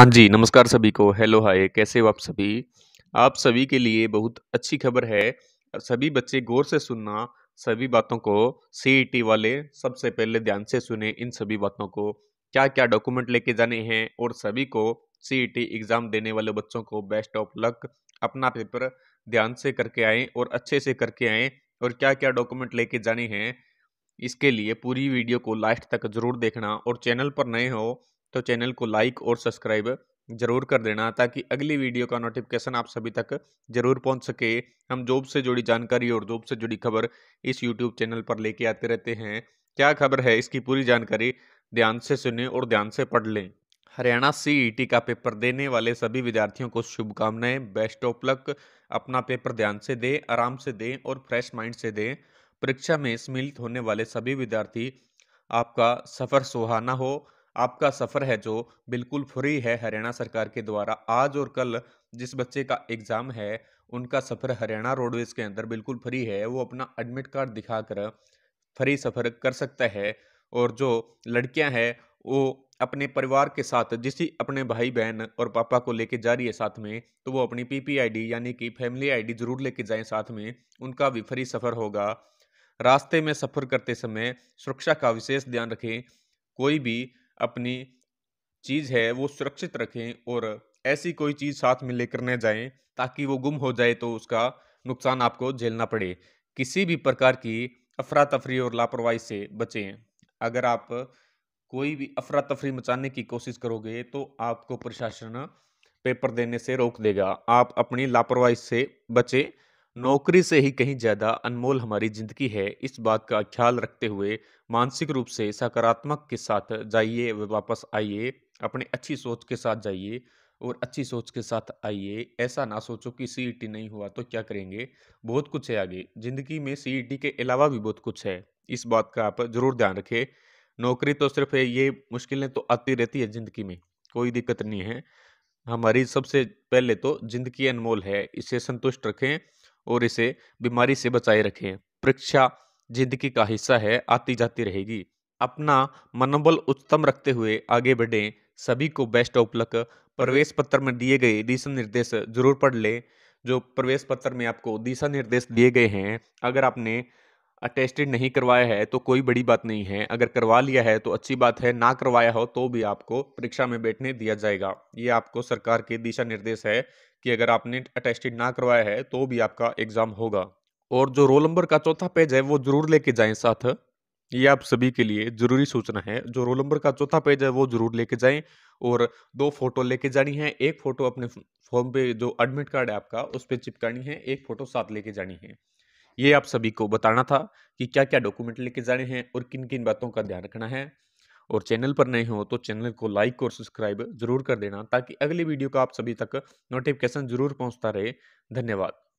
हाँ जी नमस्कार सभी को हेलो हाय कैसे हो आप सभी आप सभी के लिए बहुत अच्छी खबर है सभी बच्चे गौर से सुनना सभी बातों को सीईटी e वाले सबसे पहले ध्यान से सुने इन सभी बातों को क्या क्या डॉक्यूमेंट लेके जाने हैं और सभी को सीईटी एग्ज़ाम e देने वाले बच्चों को बेस्ट ऑफ लक अपना पेपर ध्यान से करके आए और अच्छे से करके आए और क्या क्या डॉक्यूमेंट लेके जाने हैं इसके लिए पूरी वीडियो को लास्ट तक जरूर देखना और चैनल पर नए हो तो चैनल को लाइक और सब्सक्राइब जरूर कर देना ताकि अगली वीडियो का नोटिफिकेशन आप सभी तक जरूर पहुंच सके हम जॉब से जुड़ी जानकारी और जॉब से जुड़ी खबर इस यूट्यूब चैनल पर लेके आते रहते हैं क्या खबर है इसकी पूरी जानकारी ध्यान से सुने और ध्यान से पढ़ लें हरियाणा सी e का पेपर देने वाले सभी विद्यार्थियों को शुभकामनाएं बेस्ट ऑफ लक अपना पेपर ध्यान से दें आराम से दें और फ्रेश माइंड से दें परीक्षा में सम्मिलित होने वाले सभी विद्यार्थी आपका सफ़र सुहाना हो आपका सफ़र है जो बिल्कुल फ्री है हरियाणा सरकार के द्वारा आज और कल जिस बच्चे का एग्ज़ाम है उनका सफ़र हरियाणा रोडवेज़ के अंदर बिल्कुल फ्री है वो अपना एडमिट कार्ड दिखाकर फ्री सफ़र कर सकता है और जो लड़कियां हैं वो अपने परिवार के साथ जिस अपने भाई बहन और पापा को लेके जा रही है साथ में तो वो अपनी पी पी यानी कि फैमिली आईडी जरूर लेके जाएं साथ में उनका भी फ्री सफ़र होगा रास्ते में सफ़र करते समय सुरक्षा का विशेष ध्यान रखें कोई भी अपनी चीज़ है वो सुरक्षित रखें और ऐसी कोई चीज़ साथ में लेकर न जाएं ताकि वो गुम हो जाए तो उसका नुकसान आपको झेलना पड़े किसी भी प्रकार की अफरा तफरी और लापरवाही से बचें अगर आप कोई भी अफरा तफरी मचाने की कोशिश करोगे तो आपको प्रशासन पेपर देने से रोक देगा आप अपनी लापरवाही से बचें नौकरी से ही कहीं ज़्यादा अनमोल हमारी ज़िंदगी है इस बात का ख्याल रखते हुए मानसिक रूप से सकारात्मक के साथ जाइए वापस आइए अपनी अच्छी सोच के साथ जाइए और अच्छी सोच के साथ आइए ऐसा ना सोचो कि सी नहीं हुआ तो क्या करेंगे बहुत कुछ है आगे ज़िंदगी में सी के अलावा भी बहुत कुछ है इस बात का आप ज़रूर ध्यान रखें नौकरी तो सिर्फ है ये मुश्किलें तो आती रहती है ज़िंदगी में कोई दिक्कत नहीं है हमारी सबसे पहले तो ज़िंदगी अनमोल है इसे संतुष्ट रखें और इसे बीमारी से बचाए रखें परीक्षा जिंदगी का हिस्सा है आती जाती रहेगी अपना मनोबल उच्चतम रखते हुए आगे बढ़ें सभी को बेस्ट ऑफ लक प्रवेश पत्र में दिए गए दिशा निर्देश जरूर पढ़ लें जो प्रवेश पत्र में आपको दिशा निर्देश दिए गए हैं अगर आपने अटेस्टेड नहीं करवाया है तो कोई बड़ी बात नहीं है अगर करवा लिया है तो अच्छी बात है ना करवाया हो तो भी आपको परीक्षा में बैठने दिया जाएगा ये आपको सरकार के दिशा निर्देश है कि अगर आपने अटेस्टेड ना करवाया है तो भी आपका एग्ज़ाम होगा और जो रोल नंबर का चौथा पेज है वो ज़रूर लेके जाएं साथ ये आप सभी के लिए ज़रूरी सूचना है जो रोल नंबर का चौथा पेज है वो ज़रूर लेके जाएं और दो फ़ोटो लेके जानी है एक फ़ोटो अपने फॉर्म पे जो एडमिट कार्ड है आपका उस पर चिपकानी है एक फ़ोटो साथ लेके जानी है ये आप सभी को बताना था कि क्या क्या डॉक्यूमेंट लेके जाने हैं और किन किन बातों का ध्यान रखना है और चैनल पर नए हो तो चैनल को लाइक और सब्सक्राइब जरूर कर देना ताकि अगली वीडियो का आप सभी तक नोटिफिकेशन जरूर पहुंचता रहे धन्यवाद